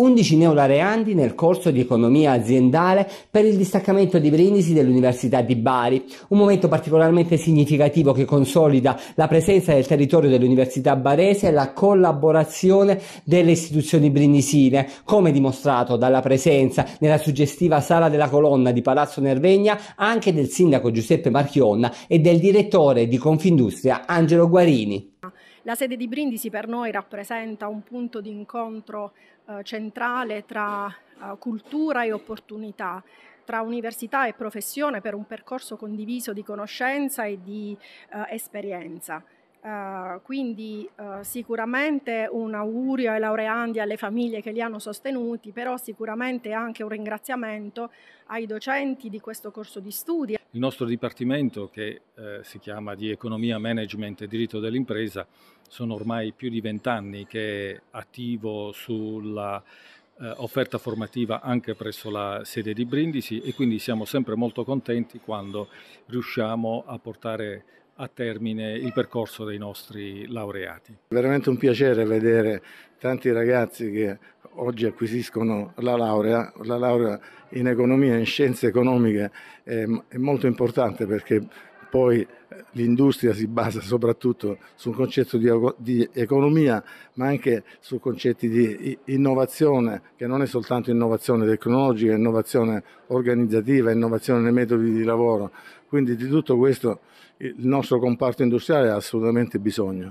11 neolaureandi nel corso di economia aziendale per il distaccamento di Brindisi dell'Università di Bari, un momento particolarmente significativo che consolida la presenza del territorio dell'Università barese e la collaborazione delle istituzioni brindisine, come dimostrato dalla presenza nella suggestiva sala della colonna di Palazzo Nervegna anche del sindaco Giuseppe Marchionna e del direttore di Confindustria Angelo Guarini. La sede di Brindisi per noi rappresenta un punto di incontro eh, centrale tra eh, cultura e opportunità tra università e professione per un percorso condiviso di conoscenza e di eh, esperienza. Uh, quindi uh, sicuramente un augurio ai laureandi e alle famiglie che li hanno sostenuti, però sicuramente anche un ringraziamento ai docenti di questo corso di studi. Il nostro dipartimento che eh, si chiama di Economia, Management e Diritto dell'impresa sono ormai più di vent'anni che è attivo sulla eh, offerta formativa anche presso la sede di Brindisi e quindi siamo sempre molto contenti quando riusciamo a portare a termine il percorso dei nostri laureati. È veramente un piacere vedere tanti ragazzi che oggi acquisiscono la laurea. La laurea in economia e in scienze economiche è, molto importante perché poi l'industria si basa soprattutto sul concetto di, di, economia, ma anche su concetti di innovazione, che non è soltanto innovazione tecnologica, innovazione organizzativa, innovazione nei metodi di lavoro. Quindi di tutto questo il nostro comparto industriale ha assolutamente bisogno.